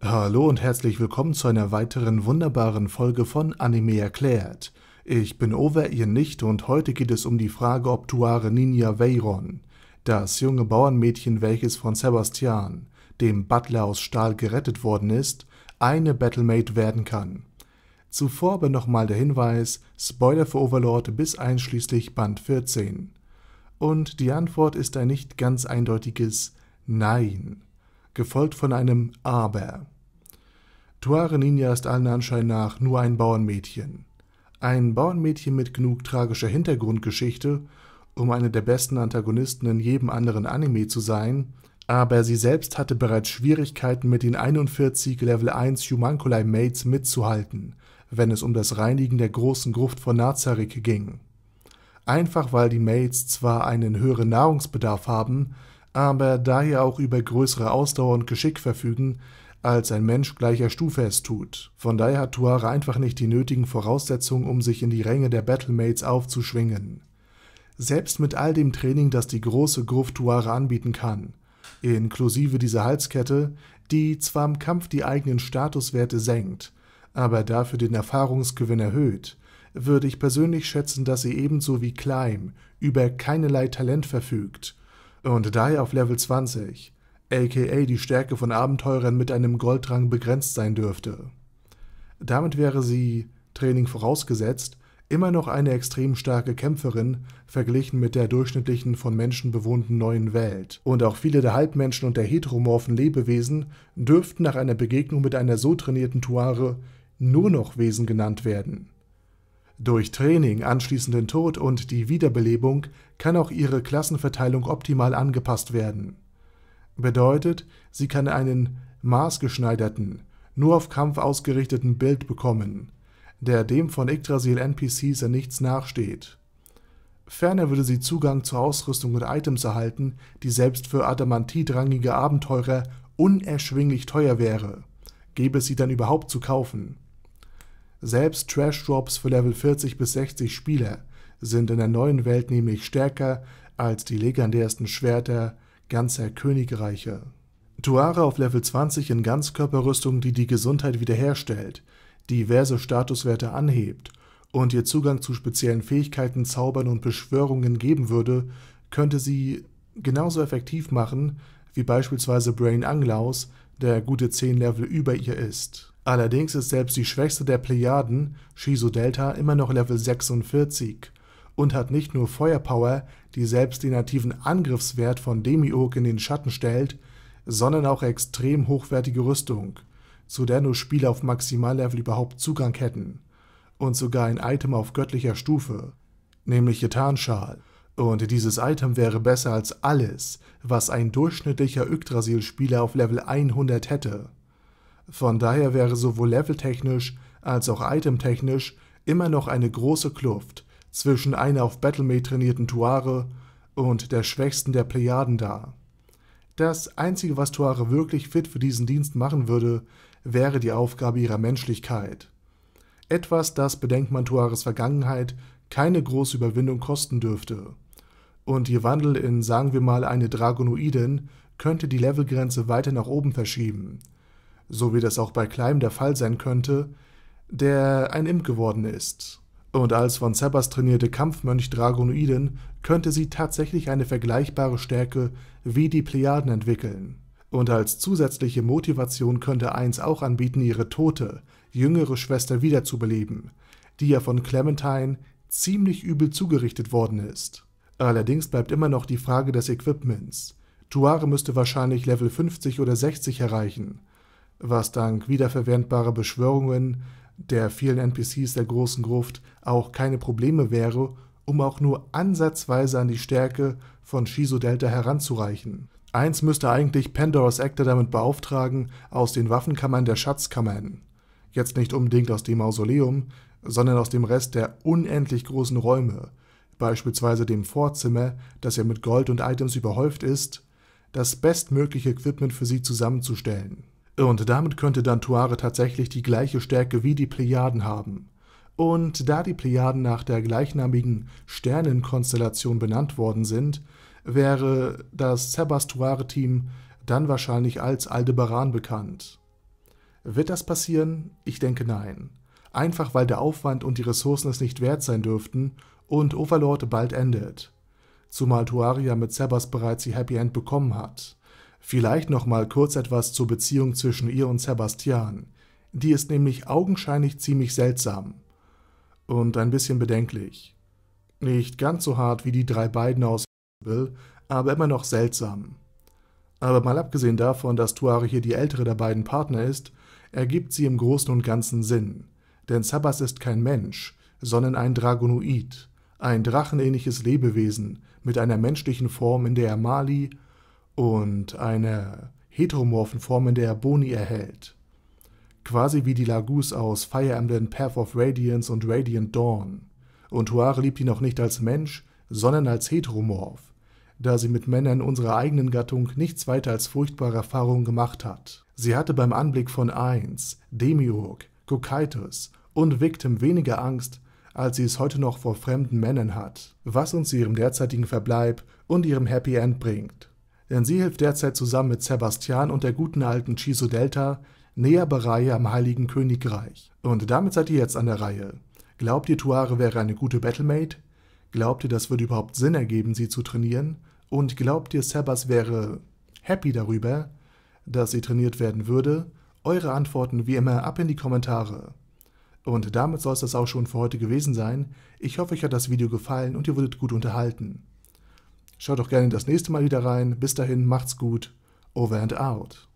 Hallo und herzlich willkommen zu einer weiteren wunderbaren Folge von Anime erklärt. Ich bin Over, ihr nicht, und heute geht es um die Frage ob Tuare Ninja Veyron, das junge Bauernmädchen, welches von Sebastian, dem Butler aus Stahl gerettet worden ist, eine Battlemate werden kann. Zuvor aber nochmal der Hinweis, Spoiler für Overlord bis einschließlich Band 14. Und die Antwort ist ein nicht ganz eindeutiges Nein gefolgt von einem Aber. Tuare Ninja ist allen Anschein nach nur ein Bauernmädchen. Ein Bauernmädchen mit genug tragischer Hintergrundgeschichte, um eine der besten Antagonisten in jedem anderen Anime zu sein, aber sie selbst hatte bereits Schwierigkeiten mit den 41 Level 1 Humanculai Mates mitzuhalten, wenn es um das Reinigen der großen Gruft von Nazareth ging. Einfach weil die Mates zwar einen höheren Nahrungsbedarf haben, aber daher auch über größere Ausdauer und Geschick verfügen, als ein Mensch gleicher Stufe es tut. Von daher hat Tuare einfach nicht die nötigen Voraussetzungen, um sich in die Ränge der Battlemates aufzuschwingen. Selbst mit all dem Training, das die große Gruft Tuare anbieten kann, inklusive dieser Halskette, die zwar im Kampf die eigenen Statuswerte senkt, aber dafür den Erfahrungsgewinn erhöht, würde ich persönlich schätzen, dass sie ebenso wie Climb über keinerlei Talent verfügt und daher auf Level 20, aka die Stärke von Abenteurern mit einem Goldrang begrenzt sein dürfte. Damit wäre sie, Training vorausgesetzt, immer noch eine extrem starke Kämpferin verglichen mit der durchschnittlichen von Menschen bewohnten neuen Welt. Und auch viele der Halbmenschen und der heteromorphen Lebewesen dürften nach einer Begegnung mit einer so trainierten Tuare nur noch Wesen genannt werden. Durch Training, anschließenden Tod und die Wiederbelebung kann auch ihre Klassenverteilung optimal angepasst werden. Bedeutet, sie kann einen maßgeschneiderten, nur auf Kampf ausgerichteten Bild bekommen, der dem von Yggdrasil-NPCs in nichts nachsteht. Ferner würde sie Zugang zu Ausrüstung und Items erhalten, die selbst für adamantitrangige Abenteurer unerschwinglich teuer wäre, gäbe es sie dann überhaupt zu kaufen selbst Trash-Drops für Level 40 bis 60 Spieler sind in der neuen Welt nämlich stärker als die legendärsten Schwerter ganzer Königreiche. Tuare auf Level 20 in Ganzkörperrüstung, die die Gesundheit wiederherstellt, diverse Statuswerte anhebt und ihr Zugang zu speziellen Fähigkeiten, Zaubern und Beschwörungen geben würde, könnte sie genauso effektiv machen wie beispielsweise Brain Anglaus, der gute 10 Level über ihr ist. Allerdings ist selbst die schwächste der Plejaden, Shizu Delta, immer noch Level 46 und hat nicht nur Feuerpower, die selbst den nativen Angriffswert von Demiurg in den Schatten stellt, sondern auch extrem hochwertige Rüstung, zu der nur Spieler auf Maximallevel überhaupt Zugang hätten. Und sogar ein Item auf göttlicher Stufe, nämlich Etanschal. Und dieses Item wäre besser als alles, was ein durchschnittlicher Yggdrasil-Spieler auf Level 100 hätte. Von daher wäre sowohl leveltechnisch als auch itemtechnisch immer noch eine große Kluft zwischen einer auf Battle.me trainierten Tuare und der schwächsten der Plejaden da. Das Einzige, was Tuare wirklich fit für diesen Dienst machen würde, wäre die Aufgabe ihrer Menschlichkeit. Etwas, das bedenkt man Tuares Vergangenheit keine große Überwindung kosten dürfte. Und ihr Wandel in, sagen wir mal, eine Dragonoidin könnte die Levelgrenze weiter nach oben verschieben – so wie das auch bei Kleim der Fall sein könnte, der ein Imp geworden ist. Und als von Sebas trainierte Kampfmönch-Dragonoiden könnte sie tatsächlich eine vergleichbare Stärke wie die Plejaden entwickeln. Und als zusätzliche Motivation könnte Eins auch anbieten, ihre tote, jüngere Schwester wiederzubeleben, die ja von Clementine ziemlich übel zugerichtet worden ist. Allerdings bleibt immer noch die Frage des Equipments. Tuare müsste wahrscheinlich Level 50 oder 60 erreichen, was dank wiederverwendbarer Beschwörungen der vielen NPCs der großen Gruft auch keine Probleme wäre, um auch nur ansatzweise an die Stärke von Shizu Delta heranzureichen. Eins müsste eigentlich Pandoras Actor damit beauftragen, aus den Waffenkammern der Schatzkammern, jetzt nicht unbedingt aus dem Mausoleum, sondern aus dem Rest der unendlich großen Räume, beispielsweise dem Vorzimmer, das ja mit Gold und Items überhäuft ist, das bestmögliche Equipment für sie zusammenzustellen. Und damit könnte Dantuare tatsächlich die gleiche Stärke wie die Plejaden haben. Und da die Plejaden nach der gleichnamigen Sternenkonstellation benannt worden sind, wäre das Sebastuare-Team dann wahrscheinlich als Aldebaran bekannt. Wird das passieren? Ich denke nein. Einfach weil der Aufwand und die Ressourcen es nicht wert sein dürften und Overlord bald endet. Zumal Tuaria mit Sebas bereits ihr Happy End bekommen hat. Vielleicht noch mal kurz etwas zur Beziehung zwischen ihr und Sebastian. Die ist nämlich augenscheinlich ziemlich seltsam. Und ein bisschen bedenklich. Nicht ganz so hart wie die drei beiden aus Bill, aber immer noch seltsam. Aber mal abgesehen davon, dass Tuare hier die ältere der beiden Partner ist, ergibt sie im Großen und Ganzen Sinn. Denn Sabas ist kein Mensch, sondern ein Dragonoid, ein drachenähnliches Lebewesen mit einer menschlichen Form, in der er Mali, und eine heteromorphen Form, in der er Boni erhält. Quasi wie die Lagus aus Fire Emblem Path of Radiance und Radiant Dawn. Und Huare liebt ihn auch nicht als Mensch, sondern als heteromorph, da sie mit Männern unserer eigenen Gattung nichts weiter als furchtbare Erfahrungen gemacht hat. Sie hatte beim Anblick von Eins, Demiurg, Kokaitis und Victim weniger Angst, als sie es heute noch vor fremden Männern hat, was uns ihrem derzeitigen Verbleib und ihrem Happy End bringt denn sie hilft derzeit zusammen mit Sebastian und der guten alten Chiso Delta Nea-Bereie am Heiligen Königreich. Und damit seid ihr jetzt an der Reihe. Glaubt ihr, Tuare wäre eine gute Battlemate? Glaubt ihr, das würde überhaupt Sinn ergeben, sie zu trainieren? Und glaubt ihr, Sebas wäre happy darüber, dass sie trainiert werden würde? Eure Antworten wie immer ab in die Kommentare. Und damit soll es das auch schon für heute gewesen sein. Ich hoffe, euch hat das Video gefallen und ihr wurdet gut unterhalten. Schaut doch gerne das nächste Mal wieder rein. Bis dahin, macht's gut. Over and out.